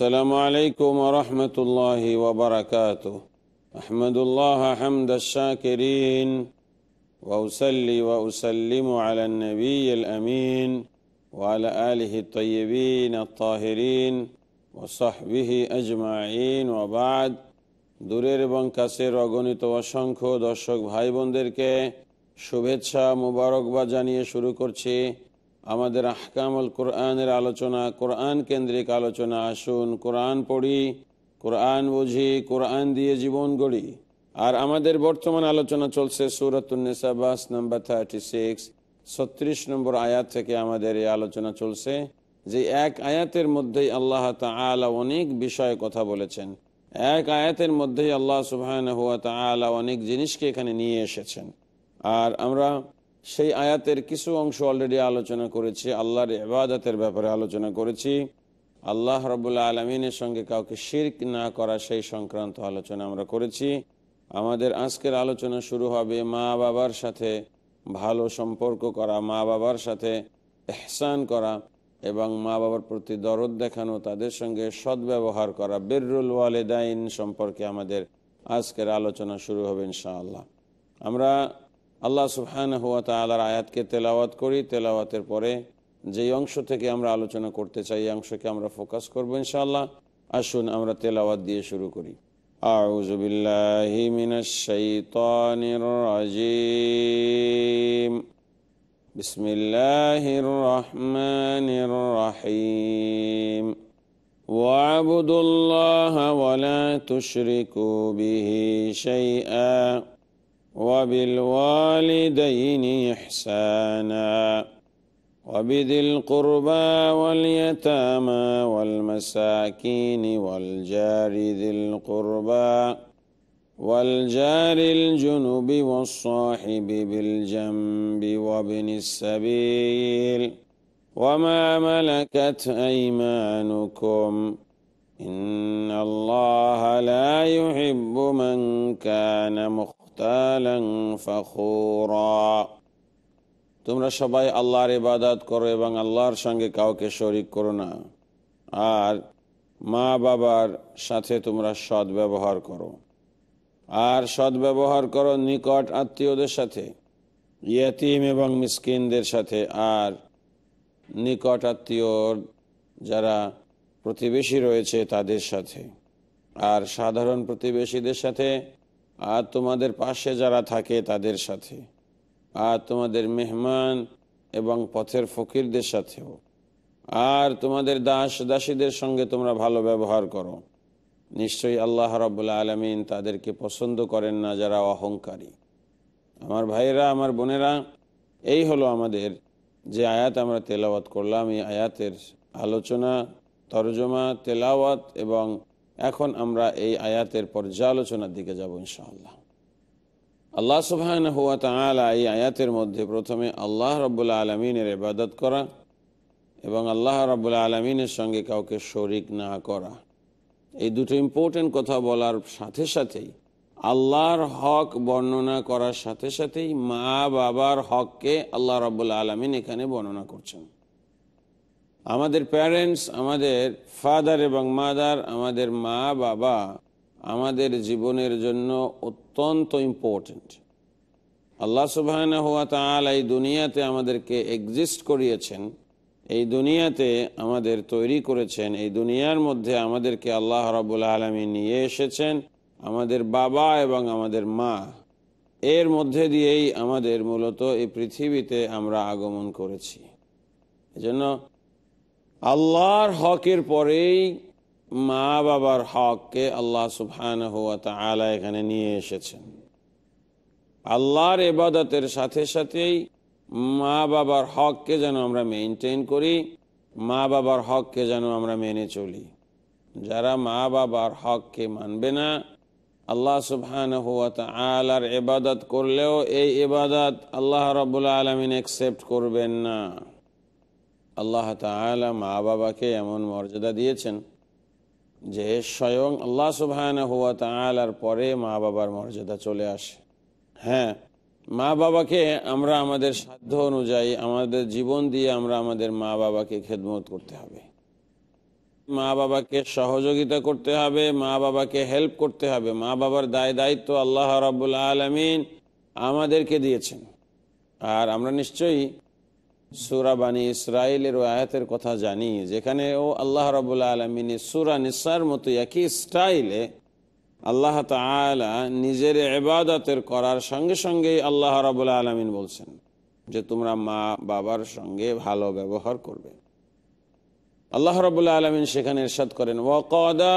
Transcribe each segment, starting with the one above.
السلام عليكم ورحمة الله وبركاته أحمد الله حمد الشاكرين وأسلي وأسلم على النبي الأمين وعلى آله الطيبين الطاهرين وصحبه أجمعين وبعد দূরের এবং কাছের অগণিত অসংখ্য দর্শক ভাই বোনদেরকে শুভেচ্ছা মুবারকবাদ জানিয়ে শুরু করছি আমাদের আহকামুল কোরআনের আলোচনা কোরআন কেন্দ্রিক আলোচনা আসুন কোরআন পড়ি কোরআন বুঝি কোরআন দিয়ে জীবন গড়ি আর আমাদের বর্তমান আলোচনা চলছে সুরতুন্নেসাবাস নাম্বার থার্টি সিক্স ছত্রিশ নম্বর আয়াত থেকে আমাদের এই আলোচনা চলছে যে এক আয়াতের মধ্যেই আল্লাহ তালা অনেক বিষয়ে কথা বলেছেন এক আয়াতের মধ্যেই আল্লাহ সুবাহ অনেক জিনিসকে এখানে নিয়ে এসেছেন আর আমরা সেই আয়াতের কিছু অংশ অলরেডি আলোচনা করেছি আল্লাহর ইবাদতের ব্যাপারে আলোচনা করেছি আল্লাহ রবুল্লা আলমিনের সঙ্গে কাউকে শির্ক না করা সেই সংক্রান্ত আলোচনা আমরা করেছি আমাদের আজকের আলোচনা শুরু হবে মা বাবার সাথে ভালো সম্পর্ক করা মা বাবার সাথে এহসান করা এবং মা বাবার প্রতি দরদ দেখানো তাদের সঙ্গে সদ্ব্যবহার করা বেরুল ওয়ালেদাইন সম্পর্কে আমাদের আজকের আলোচনা শুরু হবে ইনশাআল্লাহ আমরা আল্লাহ সুবহান হুয়া তালার আয়াতকে তেলাওয়াত করি তেলাওয়াতের পরে যেই অংশ থেকে আমরা আলোচনা করতে চাই এই অংশকে আমরা ফোকাস করবো ইনশাআল্লাহ আসুন আমরা তেলাওয়াত দিয়ে শুরু করি أعوذ بالله من الشيطان الرجيم بسم الله الرحمن الرحيم واعبدوا الله ولا تشركوا به شيئا وبالوالدين إحسانا وبذي القربى واليتامى والمساكين والجار ذي القربى والجار الجنب والصاحب بالجنب وابن السبيل وما ملكت أيمانكم إن الله لا يحب من كان مخ তোমরা সবাই আল্লাহর ইবাদাত করো এবং আল্লাহর সঙ্গে কাউকে শরিক করো না আর মা বাবার সাথে তোমরা সৎ ব্যবহার করো আর সৎ ব্যবহার করো নিকট আত্মীয়দের সাথে ইয়তিম এবং মিসকিনদের সাথে আর নিকট আত্মীয়র যারা প্রতিবেশী রয়েছে তাদের সাথে আর সাধারণ প্রতিবেশীদের সাথে আর তোমাদের পাশে যারা থাকে তাদের সাথে আর তোমাদের মেহমান এবং পথের ফকিরদের সাথেও আর তোমাদের দাস দাসীদের সঙ্গে তোমরা ভালো ব্যবহার করো নিশ্চয়ই আল্লাহ রবুল্লা আলমিন তাদেরকে পছন্দ করেন না যারা অহংকারী আমার ভাইরা আমার বোনেরা এই হলো আমাদের যে আয়াত আমরা তেলাওয়াত করলাম এই আয়াতের আলোচনা তর্জমা তেলাওয়াত এবং এখন আমরা এই আয়াতের পর্যালোচনার দিকে যাব ইনশাআল্লাহ আল্লাহ সুবাহন হুয়া তালা এই আয়াতের মধ্যে প্রথমে আল্লাহ রবুল্লা আলমিনের ইবাদত করা এবং আল্লাহ রবুল্লা আলমিনের সঙ্গে কাউকে শরিক না করা এই দুটো ইম্পর্টেন্ট কথা বলার সাথে সাথেই আল্লাহর হক বর্ণনা করার সাথে সাথেই মা বাবার হককে আল্লাহ রবুল্লা আলমিন এখানে বর্ণনা করছেন আমাদের প্যারেন্টস আমাদের ফাদার এবং মাদার আমাদের মা বাবা আমাদের জীবনের জন্য অত্যন্ত ইম্পর্টেন্ট আল্লাহ সুবাহ এই দুনিয়াতে আমাদেরকে এক্সিস্ট করিয়েছেন এই দুনিয়াতে আমাদের তৈরি করেছেন এই দুনিয়ার মধ্যে আমাদেরকে আল্লাহ রাবুল আলমী নিয়ে এসেছেন আমাদের বাবা এবং আমাদের মা এর মধ্যে দিয়েই আমাদের মূলত এই পৃথিবীতে আমরা আগমন করেছি এজন্য আল্লাহর হকের পরেই মা বাবার হককে আল্লাহ সুফান হুয়া তালা এখানে নিয়ে এসেছেন আল্লাহর এবাদতের সাথে সাথেই মা বাবার হককে যেন আমরা মেনটেন করি মা বাবার হককে যেন আমরা মেনে চলি যারা মা বাবার হককে মানবে না আল্লাহ সুফান হুয়া তালার এবাদত করলেও এই এবাদত আল্লাহ রবুল্লা আলমিন অ্যাকসেপ্ট করবেন না আল্লাহ তালা মা বাবাকে এমন মর্যাদা দিয়েছেন যে স্বয়ং আল্লাহ সুবাহান হুয়া তালার পরে মা বাবার মর্যাদা চলে আসে হ্যাঁ মা বাবাকে আমরা আমাদের সাধ্য অনুযায়ী আমাদের জীবন দিয়ে আমরা আমাদের মা বাবাকে খেদমত করতে হবে মা বাবাকে সহযোগিতা করতে হবে মা বাবাকে হেল্প করতে হবে মা বাবার দায় দায়িত্ব আল্লাহ রাবুল আলমিন আমাদেরকে দিয়েছেন আর আমরা নিশ্চয়ই সুরাবানী ইসরায়েলের ও আয়াতের কথা জানি যেখানে ও আল্লাহ রবুল্লা আলমিনী সুরা নিসার মতো একই স্টাইলে আল্লাহ তালা নিজের এবাদতের করার সঙ্গে সঙ্গেই আল্লাহ রবুল্লা আলমিন বলছেন যে তোমরা মা বাবার সঙ্গে ভালো ব্যবহার করবে আল্লাহ রবুল্লা আলমিন সেখানে ইরশাদ করেন ওকদা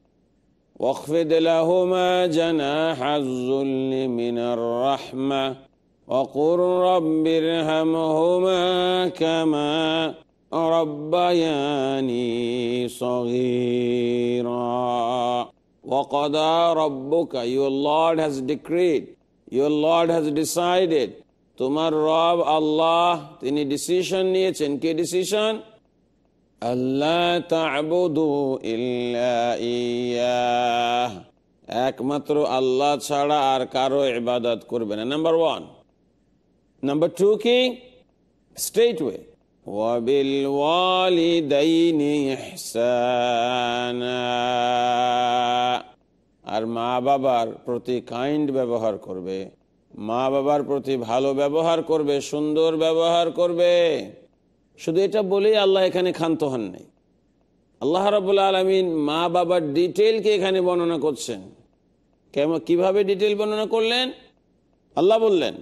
واخفض لهما جناح الذل من الرحمة وقل رب ارحمهما كما ربياني صغيرا وقضى ربك Your Lord has decreed Your Lord has decided তোমার রব আল্লাহ তিনি ডিসিশন নিয়েছেন কি ডিসিশন একমাত্র আল্লাহ ছাড়া আর কারো ইবাদত করবে না নাম্বার ওয়ান নাম্বার টু কি স্ট্রেট ওয়ে আর মা বাবার প্রতি কাইন্ড ব্যবহার করবে মা বাবার প্রতি ভালো ব্যবহার করবে সুন্দর ব্যবহার করবে শুধু এটা বলেই আল্লাহ এখানে ক্ষান্ত হন নাই আল্লাহ রাবুল্লা আলমিন মা বাবার ডিটেলকে এখানে বর্ণনা করছেন কেমন কিভাবে ডিটেল বর্ণনা করলেন আল্লাহ বললেন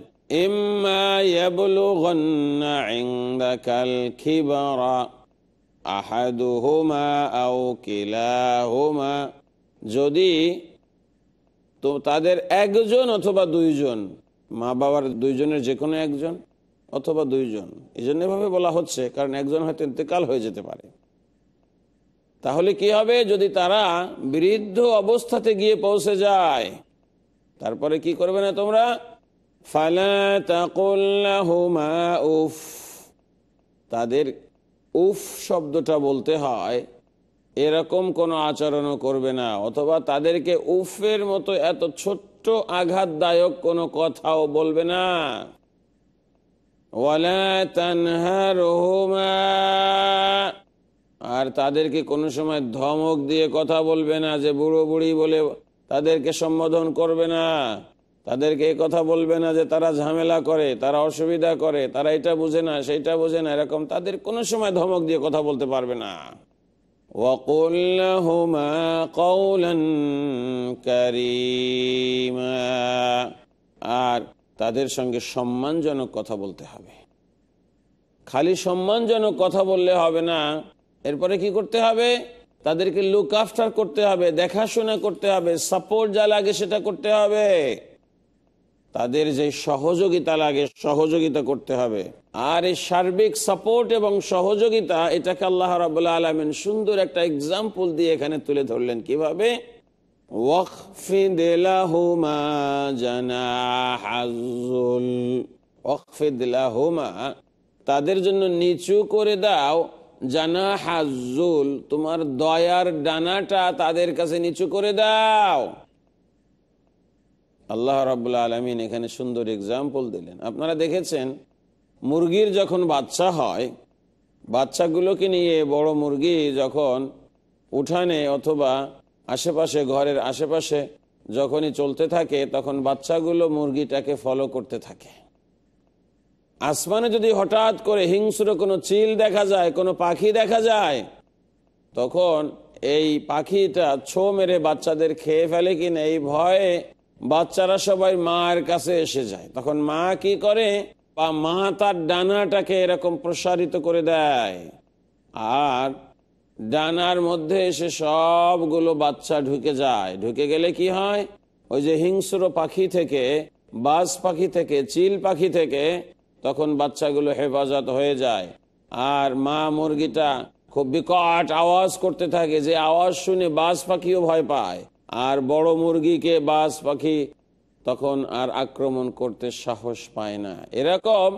যদি তো তাদের একজন অথবা দুইজন মা বাবার দুইজনের যে কোনো একজন অথবা দুইজন এই জন্য এভাবে বলা হচ্ছে কারণ একজন হয়তো ইন্তেকাল হয়ে যেতে পারে তাহলে কি হবে যদি তারা বৃদ্ধ অবস্থাতে গিয়ে পৌঁছে যায় তারপরে কি করবে না তোমরা উফ তাদের উফ শব্দটা বলতে হয় এরকম কোনো আচরণও করবে না অথবা তাদেরকে উফের মতো এত ছোট্ট আঘাতদায়ক কোনো কথাও বলবে না ওয়ালা আর তাদেরকে কোনো সময় ধমক দিয়ে কথা বলবে না যে বুড়ো বুড়ি বলে তাদেরকে সম্বোধন করবে না তাদেরকে এ কথা বলবে না যে তারা ঝামেলা করে তারা অসুবিধা করে তারা এটা বুঝে না সেইটা বুঝে না এরকম তাদের কোনো সময় ধমক দিয়ে কথা বলতে পারবে না আর তাদের সঙ্গে সম্মানজনক কথা বলতে হবে খালি সম্মানজনক কথা বললে হবে না এরপরে কি করতে হবে তাদেরকে লুক আফটার করতে হবে দেখাশোনা করতে হবে সাপোর্ট যা লাগে সেটা করতে হবে তাদের যে সহযোগিতা লাগে সহযোগিতা করতে হবে আর এই সার্বিক সাপোর্ট এবং সহযোগিতা এটাকে আল্লাহ রাবুল্লাহ আলমেন সুন্দর একটা এক্সাম্পল দিয়ে এখানে তুলে ধরলেন কিভাবে واخفض لهما جناح الذل واخفض لهما তাদের জন্য নিচু করে দাও জানা হাজুল তোমার দয়ার ডানাটা তাদের কাছে নিচু করে দাও আল্লাহ রাবুল্লা আলমিন এখানে সুন্দর এক্সাম্পল দিলেন আপনারা দেখেছেন মুরগির যখন বাচ্চা হয় বাচ্চাগুলোকে নিয়ে বড় মুরগি যখন উঠানে অথবা আশেপাশে ঘরের আশেপাশে যখনই চলতে থাকে তখন বাচ্চাগুলো মুরগিটাকে ফলো করতে থাকে আসমানে যদি হঠাৎ করে হিংস্র কোনো চিল দেখা যায় কোনো পাখি দেখা যায় তখন এই পাখিটা ছো মেরে বাচ্চাদের খেয়ে ফেলে কিনা এই ভয়ে বাচ্চারা সবাই মায়ের কাছে এসে যায় তখন মা কি করে বা মা তার ডানাটাকে এরকম প্রসারিত করে দেয় আর ডানার মধ্যে এসে সবগুলো বাচ্চা ঢুকে যায় ঢুকে গেলে কি হয় ওই যে হিংস্র পাখি থেকে বাস পাখি থেকে চিল পাখি থেকে তখন বাচ্চাগুলো হেফাজত হয়ে যায় আর মা মুরগিটা খুব বিকট আওয়াজ করতে থাকে যে আওয়াজ শুনে বাস পাখিও ভয় পায় আর বড় মুরগিকে বাস পাখি তখন আর আক্রমণ করতে সাহস পায় না এরকম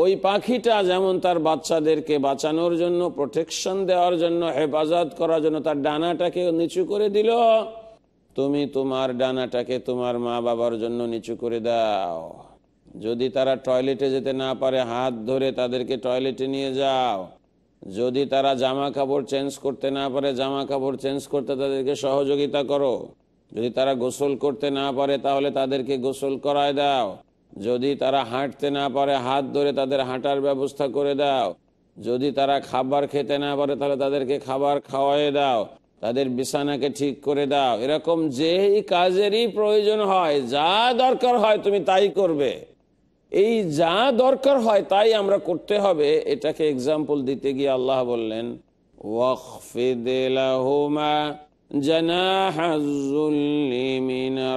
ওই পাখিটা যেমন তার বাচ্চাদেরকে বাঁচানোর জন্য প্রোটেকশন দেওয়ার জন্য হেফাজত করার জন্য তার ডানাটাকে নিচু করে দিল তুমি তোমার ডানাটাকে তোমার মা বাবার জন্য নিচু করে দাও যদি তারা টয়লেটে যেতে না পারে হাত ধরে তাদেরকে টয়লেটে নিয়ে যাও যদি তারা জামা কাপড় চেঞ্জ করতে না পারে জামা কাপড় চেঞ্জ করতে তাদেরকে সহযোগিতা করো যদি তারা গোসল করতে না পারে তাহলে তাদেরকে গোসল করায় দাও যদি তারা হাঁটতে না পারে হাত ধরে তাদের হাঁটার ব্যবস্থা করে দাও যদি তারা খাবার খেতে না পারে তাহলে তাদেরকে খাবার খাওয়াই দাও তাদের বিছানাকে ঠিক করে দাও এরকম যেই কাজেরই প্রয়োজন হয় যা দরকার হয় তুমি তাই করবে এই যা দরকার হয় তাই আমরা করতে হবে এটাকে এক্সাম্পল দিতে গিয়ে আল্লাহ বললেন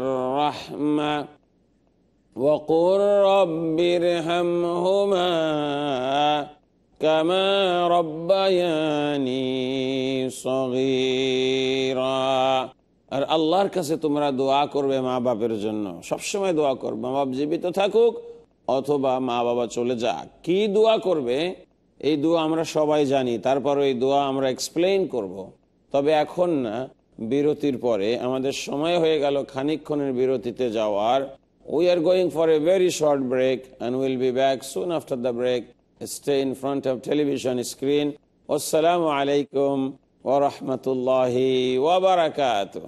রাহমা وقل رب ارحمهما كما ربياني صغيرا আর আল্লাহর কাছে তোমরা দোয়া করবে মা বাপের জন্য সবসময় দোয়া করবে মা বাপ জীবিত থাকুক অথবা মা বাবা চলে যাক কি দোয়া করবে এই দোয়া আমরা সবাই জানি তারপর এই দোয়া আমরা এক্সপ্লেন করব। তবে এখন না বিরতির পরে আমাদের সময় হয়ে গেল খানিক্ষণের বিরতিতে যাওয়ার We are going for a very short break and we'll be back soon after the break. Stay in front of television screen. Wassalamu alaikum wa rahmatullahi wa barakatuh.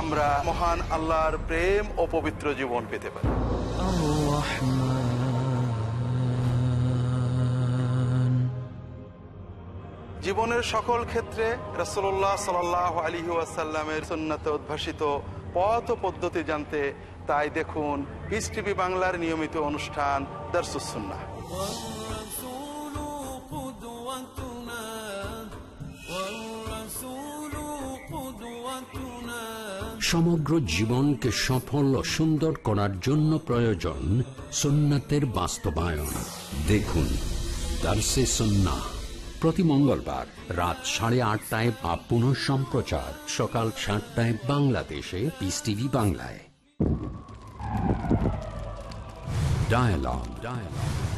আমরা মহান আল্লাহর প্রেম ও পবিত্র জীবন পেতে পারি জীবনের সকল ক্ষেত্রে রসোল্লা সাল আলী আসাল্লামের সন্ন্যতে উদ্ভাসিত পথ পদ্ধতি জানতে তাই দেখুন পিস বাংলার নিয়মিত অনুষ্ঠান দর্শুসুন্না সমগ্র জীবনকে সফল ও সুন্দর করার জন্য প্রয়োজন সুন্নাতের বাস্তবায়ন দেখুন দার্সে সন্না প্রতি মঙ্গলবার রাত সাড়ে আটটায় বা পুনঃ সম্প্রচার সকাল সাতটায় বাংলাদেশে পিস টিভি বাংলায় ডায়ালগ ডায়ালগ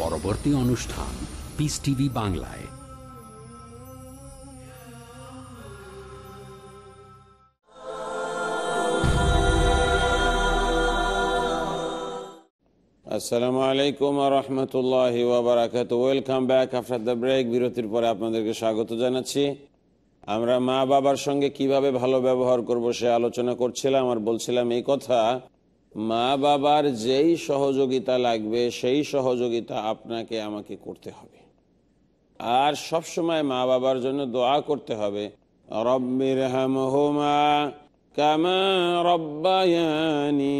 পরবর্তী অনুষ্ঠান পিস টিভি বাংলায় আসসালামু আলাইকুম রহমতুল্লাহ ওবরাকাত welcome back after the break বিরতির পরে আপনাদেরকে স্বাগত জানাচ্ছি আমরা মা বাবার সঙ্গে কিভাবে ভালো ব্যবহার করব সে আলোচনা করছিলাম আর বলছিলাম এই কথা মা বাবার যেই সহযোগিতা লাগবে সেই সহযোগিতা আপনাকে আমাকে করতে হবে আর সব সময় মা বাবার জন্য দোয়া করতে হবে রব্বির হোমা কামা রব্বায়ানি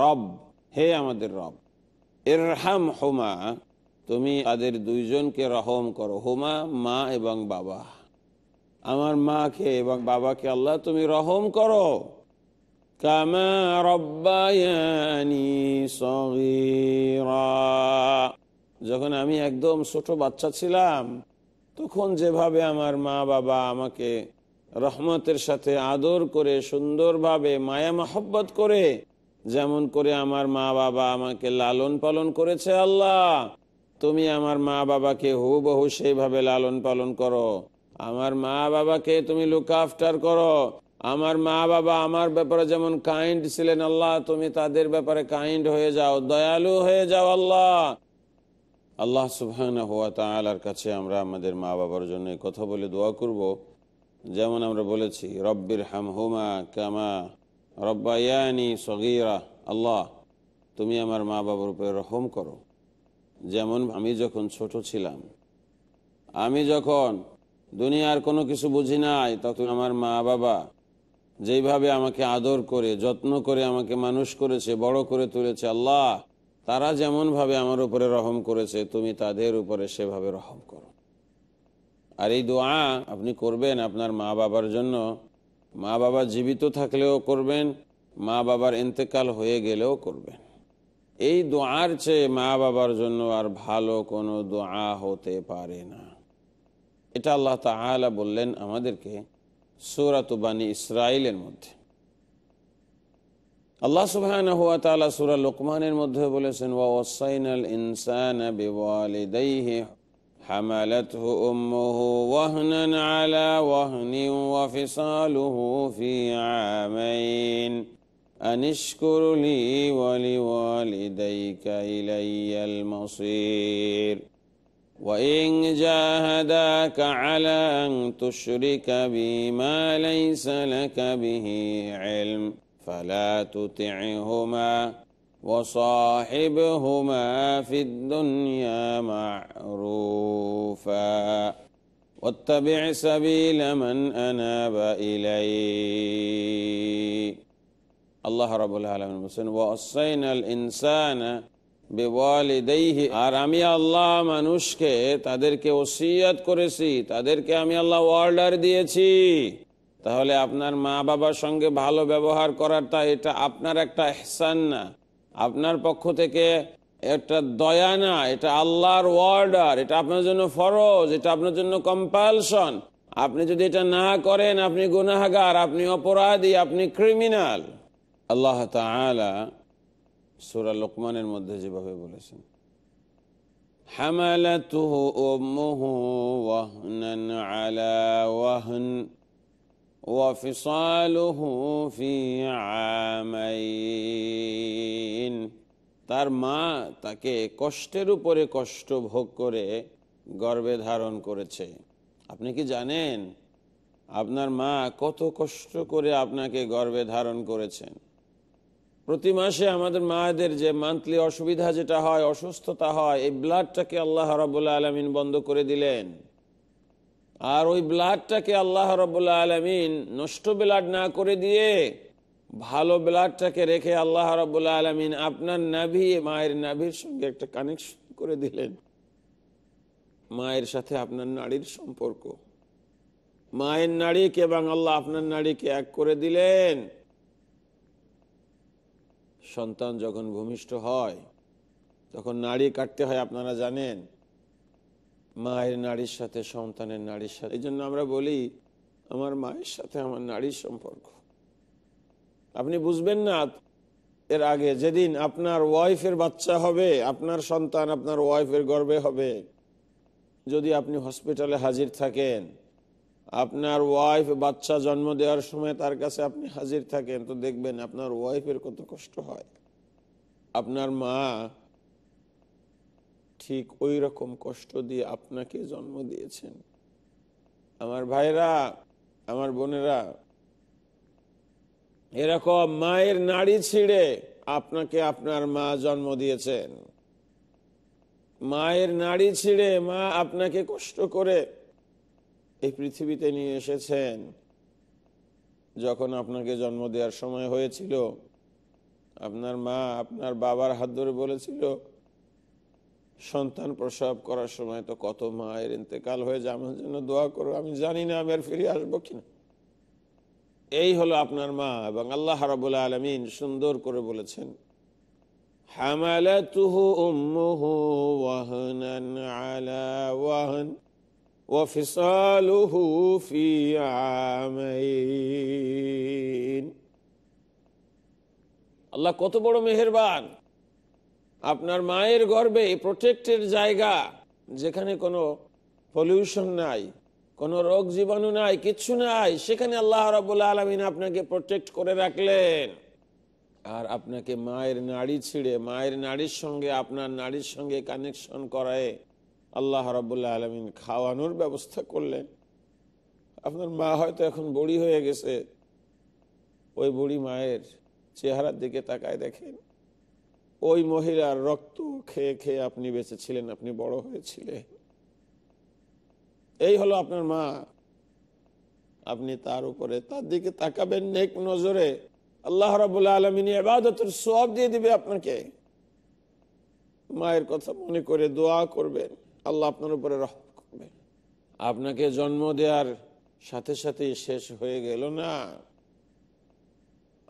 রব হে আমাদের রব এরহাম হোমা তুমি তাদের দুইজনকে রহম করো হোমা মা এবং বাবা আমার মাকে এবং বাবাকে আল্লাহ তুমি রহম করো কামা যখন আমি একদম ছোট বাচ্চা ছিলাম তখন যেভাবে আমার মা বাবা আমাকে রহমতের সাথে আদর করে সুন্দরভাবে মায়া মহব্বত করে যেমন করে আমার মা বাবা আমাকে লালন পালন করেছে আল্লাহ তুমি আমার মা বাবাকে হুবহু সেইভাবে লালন পালন করো আমার মা বাবাকে তুমি লুক আফটার করো আমার মা বাবা আমার ব্যাপারে যেমন কাইন্ড ছিলেন আল্লাহ তুমি তাদের ব্যাপারে কাইন্ড হয়ে যাও দয়ালু হয়ে যাও আল্লাহ আল্লাহ সুহান হুয়া তালার কাছে আমরা আমাদের মা বাবার জন্য কথা বলে দোয়া করব যেমন আমরা বলেছি রব্বির হুমা কামা রব্বায়ানি সগিরা আল্লাহ তুমি আমার মা বাবার উপরে রহম করো যেমন আমি যখন ছোট ছিলাম আমি যখন দুনিয়ার কোনো কিছু বুঝি নাই তখন আমার মা বাবা যেইভাবে আমাকে আদর করে যত্ন করে আমাকে মানুষ করেছে বড় করে তুলেছে আল্লাহ তারা যেমনভাবে আমার উপরে রহম করেছে তুমি তাদের উপরে সেভাবে রহম করো আর এই দোয়া আপনি করবেন আপনার মা বাবার জন্য মা বাবা জীবিত থাকলেও করবেন মা বাবার এতেকাল হয়ে গেলেও করবেন এই দোয়ার চেয়ে মা বাবার জন্য আর ভালো কোনো দোয়া হতে পারে না এটা আল্লাহ তালা বললেন আমাদেরকে সুরাতুবানি ইসরায়েলের মধ্যে আল্লাহ সুবাহ সুরা লোকমানের মধ্যে বলেছেন ওয়াসাইনাল ইনসান حملته أمه وهنا على وهن وفصاله في عامين أن اشكر لي ولوالديك إلي المصير وإن جاهداك على أن تشرك بي ما ليس لك به علم فلا تطعهما وصاحبهما في الدنيا معروفا واتبع سبيل من أناب إلي الله رب العالمين وصينا الإنسان আর আমি আল্লাহ মানুষকে তাদেরকে ওসিয়াত করেছি তাদেরকে আমি আল্লাহ অর্ডার দিয়েছি তাহলে আপনার মা বাবার সঙ্গে ভালো ব্যবহার করাটা এটা আপনার একটা হেসান না আপনার পক্ষ থেকে একটা দয়া না এটা আল্লাহর অর্ডার এটা আপনার জন্য ফরজ এটা আপনার জন্য কম্পালশন আপনি যদি এটা না করেন আপনি গুনাহাগার আপনি অপরাধী আপনি ক্রিমিনাল আল্লাহ তালা সুরা লোকমানের মধ্যে যেভাবে বলেছেন তার মা তাকে কষ্টের উপরে কষ্ট ভোগ করে গর্বে ধারণ করেছে আপনি কি জানেন আপনার মা কত কষ্ট করে আপনাকে গর্বে ধারণ করেছেন প্রতি মাসে আমাদের মায়েদের যে মান্থলি অসুবিধা যেটা হয় অসুস্থতা হয় এই ব্লাডটাকে আল্লাহ রবুল্লা আলমিন বন্ধ করে দিলেন আর ওই ব্লাডটাকে আল্লাহ রবুল্লা আলমিন নষ্ট ব্লাড না করে দিয়ে ভালো ব্লাডটাকে রেখে আল্লাহ রবুল্লা আলমিন আপনার নাভি মায়ের নাভির সঙ্গে একটা কানেকশন করে দিলেন মায়ের সাথে আপনার নারীর সম্পর্ক মায়ের নারীকে এবং আল্লাহ আপনার নারীকে এক করে দিলেন সন্তান যখন ভূমিষ্ঠ হয় তখন নাড়ি কাটতে হয় আপনারা জানেন মায়ের নারীর সাথে সন্তানের নারীর সাথে এই জন্য আমরা বলি আমার মায়ের সাথে আমার নারীর সম্পর্ক আপনি বুঝবেন না এর আগে যেদিন আপনার ওয়াইফের বাচ্চা হবে আপনার সন্তান আপনার ওয়াইফের গর্বে হবে যদি আপনি হসপিটালে হাজির থাকেন আপনার ওয়াইফ বাচ্চা জন্ম দেওয়ার সময় তার কাছে আপনি হাজির থাকেন তো দেখবেন আপনার ওয়াইফের কত কষ্ট হয় আপনার মা ঠিক ওই রকম কষ্ট দিয়ে আপনাকে জন্ম দিয়েছেন আমার ভাইরা আমার বোনেরা এরকম মায়ের নাড়ি ছিঁড়ে আপনাকে আপনার মা জন্ম দিয়েছেন মায়ের নাড়ি ছিঁড়ে মা আপনাকে কষ্ট করে এই পৃথিবীতে নিয়ে এসেছেন যখন আপনাকে জন্ম দেওয়ার সময় হয়েছিল আপনার মা আপনার বাবার হাত ধরে বলেছিল সন্তান প্রসব করার সময় তো কত মায়ের ইন্তেকাল হয়ে যায় আমার জন্য দোয়া করো আমি জানি না আমি আর ফিরে আসবো কিনা এই হলো আপনার মা এবং আল্লাহ রাবুল আলমিন সুন্দর করে বলেছেন তুহু উম্মুহু ওয়াহনান আলা ওয়াহন আল্লাহ কত বড় মেহেরবান আপনার মায়ের গর্বে প্রোটেক্টের জায়গা যেখানে কোনো পলিউশন নাই কোনো রোগ জীবাণু নাই কিচ্ছু নাই সেখানে আল্লাহ রাবুল্লা আলমিন আপনাকে প্রোটেক্ট করে রাখলেন আর আপনাকে মায়ের নাড়ি ছিঁড়ে মায়ের নাড়ির সঙ্গে আপনার নাড়ির সঙ্গে কানেকশন করায় আল্লাহ রাবুল্লাহ আলমিন খাওয়ানোর ব্যবস্থা করলেন আপনার মা হয়তো এখন বুড়ি হয়ে গেছে ওই বুড়ি মায়ের চেহারার দিকে তাকায় দেখেন ওই মহিলার রক্ত খেয়ে খেয়ে আপনি বেঁচেছিলেন আপনি বড় হয়েছিলেন এই হলো আপনার মা আপনি তার উপরে তার দিকে তাকাবেন নেক নজরে আল্লাহ রাবুল্লাহ আলমিনী আবাদতের সব দিয়ে দিবে আপনাকে মায়ের কথা মনে করে দোয়া করবেন আল্লাহ আপনার উপরে রহ করবে আপনাকে জন্ম দেওয়ার সাথে সাথে শেষ হয়ে গেল না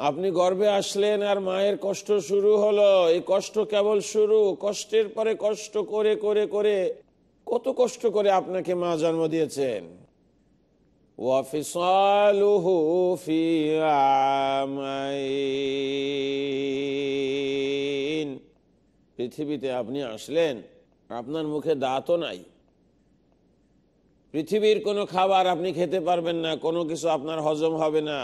আপনি গর্বে আসলেন আর মায়ের কষ্ট শুরু হলো এই কষ্ট কেবল শুরু কষ্টের পরে কষ্ট করে করে করে কত কষ্ট করে আপনাকে মা জন্ম দিয়েছেন পৃথিবীতে আপনি আসলেন আপনার মুখে দাঁতও নাই পৃথিবীর কোনো খাবার আপনি খেতে পারবেন না কোনো কিছু আপনার হজম হবে না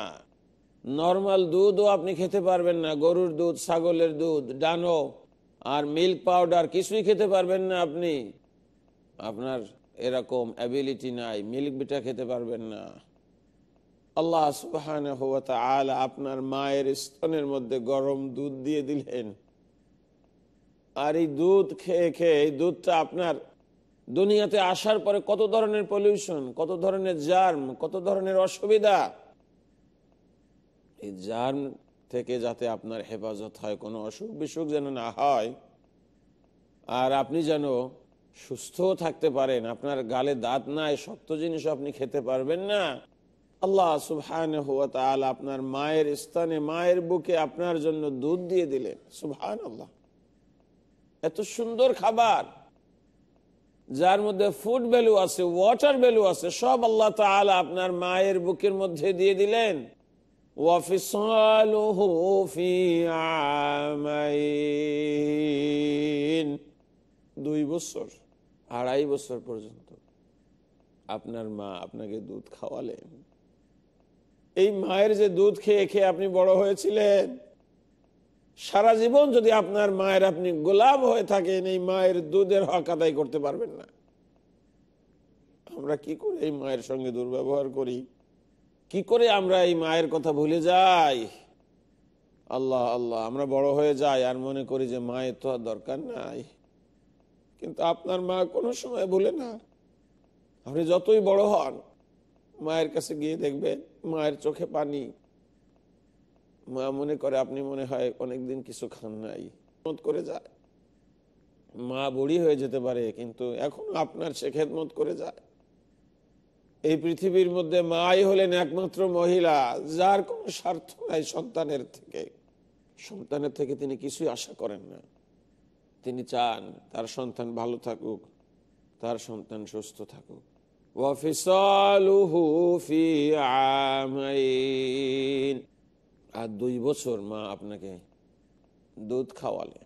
নর্মাল দুধও আপনি খেতে পারবেন না গরুর দুধ ছাগলের দুধ ডানো আর মিল্ক পাউডার কিছুই খেতে পারবেন না আপনি আপনার এরকম অ্যাবিলিটি নাই মিল্ক বিটা খেতে পারবেন না আল্লাহ সুবাহ আপনার মায়ের স্তনের মধ্যে গরম দুধ দিয়ে দিলেন আর এই দুধ খেয়ে খেয়ে এই দুধটা আপনার দুনিয়াতে আসার পরে কত ধরনের পলিউশন কত ধরনের জার্ম কত ধরনের অসুবিধা এই জার্ম থেকে যাতে আপনার হেফাজত হয় কোনো অসুখ বিসুখ যেন না হয় আর আপনি যেন সুস্থ থাকতে পারেন আপনার গালে দাঁত নাই শক্ত জিনিস আপনি খেতে পারবেন না আল্লাহ সুবহান আপনার মায়ের স্থানে মায়ের বুকে আপনার জন্য দুধ দিয়ে দিলেন সুবহান আল্লাহ এত সুন্দর খাবার যার মধ্যে ফুড ভ্যালু আছে ওয়াটার ভ্যালু আছে সব আল্লাহ তালা আপনার মায়ের বুকের মধ্যে দিয়ে দিলেন দুই বছর আড়াই বছর পর্যন্ত আপনার মা আপনাকে দুধ খাওয়ালেন এই মায়ের যে দুধ খেয়ে খেয়ে আপনি বড় হয়েছিলেন সারা জীবন যদি আপনার মায়ের আপনি গোলাম হয়ে থাকেন এই মায়ের দুধের হক আদায় করতে পারবেন না আমরা কি করে এই মায়ের সঙ্গে দুর্ব্যবহার করি কি করে আমরা এই মায়ের কথা ভুলে যাই আল্লাহ আল্লাহ আমরা বড় হয়ে যাই আর মনে করি যে মায়ের তো আর দরকার নাই কিন্তু আপনার মা কোনো সময় ভুলে না আপনি যতই বড় হন মায়ের কাছে গিয়ে দেখবেন মায়ের চোখে পানি মা মনে করে আপনি মনে হয় অনেকদিন কিছু খান নাই মত করে যায় মা বুড়ি হয়ে যেতে পারে কিন্তু এখন আপনার সে খেদমত করে যায় এই পৃথিবীর মধ্যে মাই হলেন একমাত্র মহিলা যার কোনো স্বার্থ নাই সন্তানের থেকে সন্তানের থেকে তিনি কিছুই আশা করেন না তিনি চান তার সন্তান ভালো থাকুক তার সন্তান সুস্থ থাকুক ওয়াফিস আর দুই বছর মা আপনাকে দুধ খাওয়ালে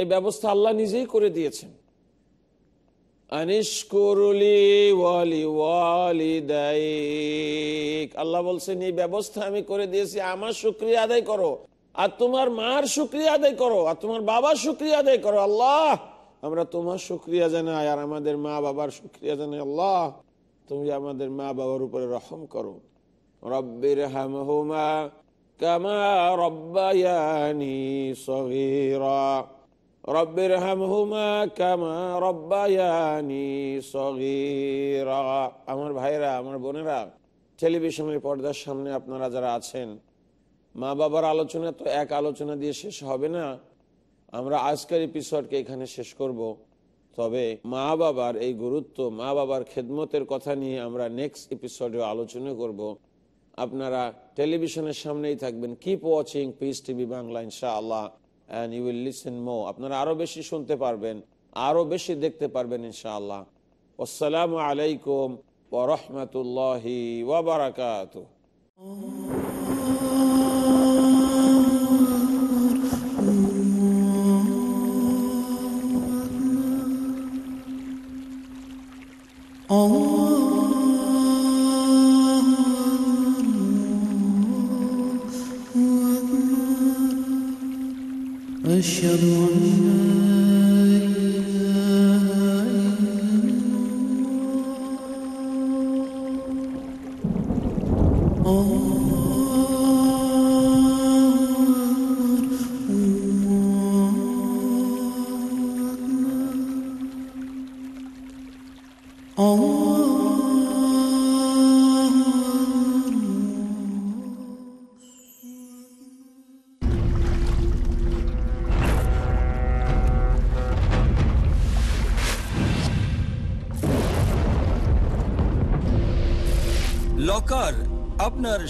এই ব্যবস্থা আল্লাহ নিজেই করে দিয়েছেন আল্লাহ বলছেন এই ব্যবস্থা আমি করে দিয়েছি আমার শুক্রিয়া আদায় করো আর তোমার মার শুক্রিয়া আদায় করো আর তোমার বাবার শুক্রিয়া আদায় করো আল্লাহ আমরা তোমার শুক্রিয়া জানাই আর আমাদের মা বাবার শুক্রিয়া জানাই আল্লাহ তুমি আমাদের মা বাবার উপরে রহম করো রব্বির হামহুমা কামা রব্বায়ানি সগীরা রব্বির হামহুমা কামা রব্বায়ানি সগীরা আমার ভাইরা আমার বোনেরা টেলিভিশনের পর্দার সামনে আপনারা যারা আছেন মা বাবার আলোচনা তো এক আলোচনা দিয়ে শেষ হবে না আমরা আজকের এপিসোডকে এখানে শেষ করব। তবে মা বাবার এই গুরুত্ব মা বাবার খেদমতের কথা নিয়ে আমরা নেক্সট এপিসোডে আলোচনা করব। আপনারা টেলিভিশনের সামনেই থাকবেন keep watching Peace TV Bangla ইনশা আল্লাহ and you will listen more আপনারা আরও বেশি শুনতে পারবেন আরও বেশি দেখতে পারবেন ইনশা আল্লাহ আসসালামু আলাইকুম ওরহমতুল্লাহি ওবরাকাত Oh واشهد ان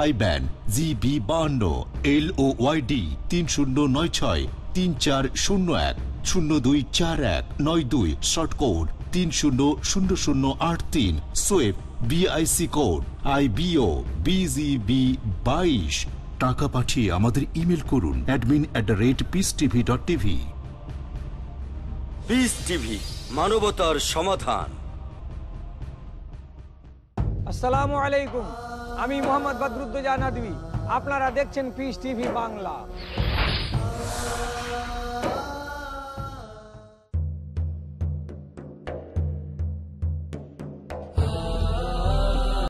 I G B L O Y D তিন শূন্য নয় ছয় তিন চার শূন্য এক শূন্য দুই চার এক নয় দুই শর্ট কোড তিন শূন্য শূন্য শূন্য আট তিন কোড আই টাকা পাঠিয়ে আমাদের ইমেল করুন admin at rate Peace TV dot TV Peace TV মানবতার সমাধান আসসালামু আলাইকুম আমি মোহাম্মদ বদরুদ্দোজা নদী আপনারা দেখছেন পিস টিভি বাংলা